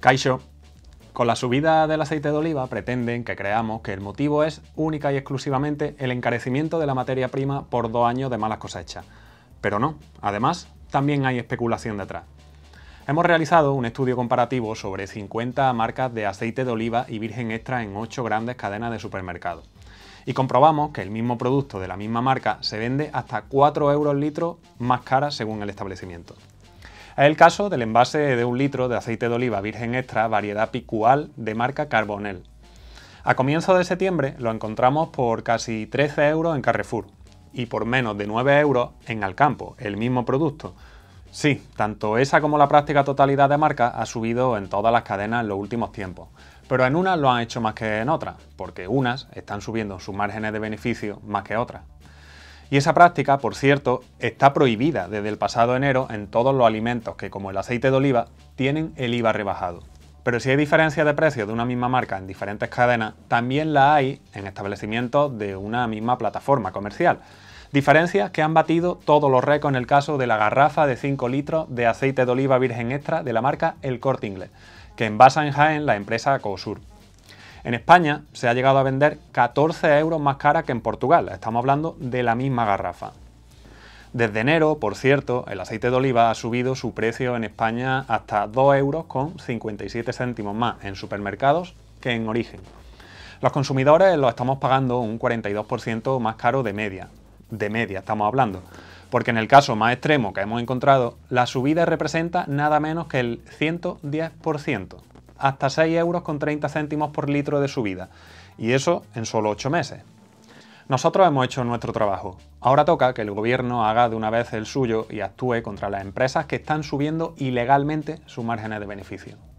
Kaisho, con la subida del aceite de oliva pretenden que creamos que el motivo es única y exclusivamente el encarecimiento de la materia prima por dos años de malas cosechas. Pero no, además también hay especulación detrás. Hemos realizado un estudio comparativo sobre 50 marcas de aceite de oliva y virgen extra en 8 grandes cadenas de supermercados. Y comprobamos que el mismo producto de la misma marca se vende hasta 4 euros el litro más cara según el establecimiento. Es el caso del envase de un litro de aceite de oliva virgen extra variedad picual de marca Carbonel. A comienzos de septiembre lo encontramos por casi 13 euros en Carrefour y por menos de 9 euros en Alcampo, el mismo producto. Sí, tanto esa como la práctica totalidad de marcas ha subido en todas las cadenas en los últimos tiempos, pero en unas lo han hecho más que en otras, porque unas están subiendo sus márgenes de beneficio más que otras. Y esa práctica, por cierto, está prohibida desde el pasado enero en todos los alimentos que, como el aceite de oliva, tienen el IVA rebajado. Pero si hay diferencias de precio de una misma marca en diferentes cadenas, también la hay en establecimientos de una misma plataforma comercial. Diferencias que han batido todos los récords en el caso de la garrafa de 5 litros de aceite de oliva virgen extra de la marca El Corte Inglés, que envasa en Jaén la empresa COSUR. En España se ha llegado a vender 14 euros más cara que en Portugal, estamos hablando de la misma garrafa. Desde enero, por cierto, el aceite de oliva ha subido su precio en España hasta 2 euros con 57 céntimos más en supermercados que en origen. Los consumidores lo estamos pagando un 42% más caro de media. De media estamos hablando. Porque en el caso más extremo que hemos encontrado, la subida representa nada menos que el 110% hasta 6 euros con 30 céntimos por litro de subida, y eso en solo 8 meses. Nosotros hemos hecho nuestro trabajo. Ahora toca que el gobierno haga de una vez el suyo y actúe contra las empresas que están subiendo ilegalmente sus márgenes de beneficio.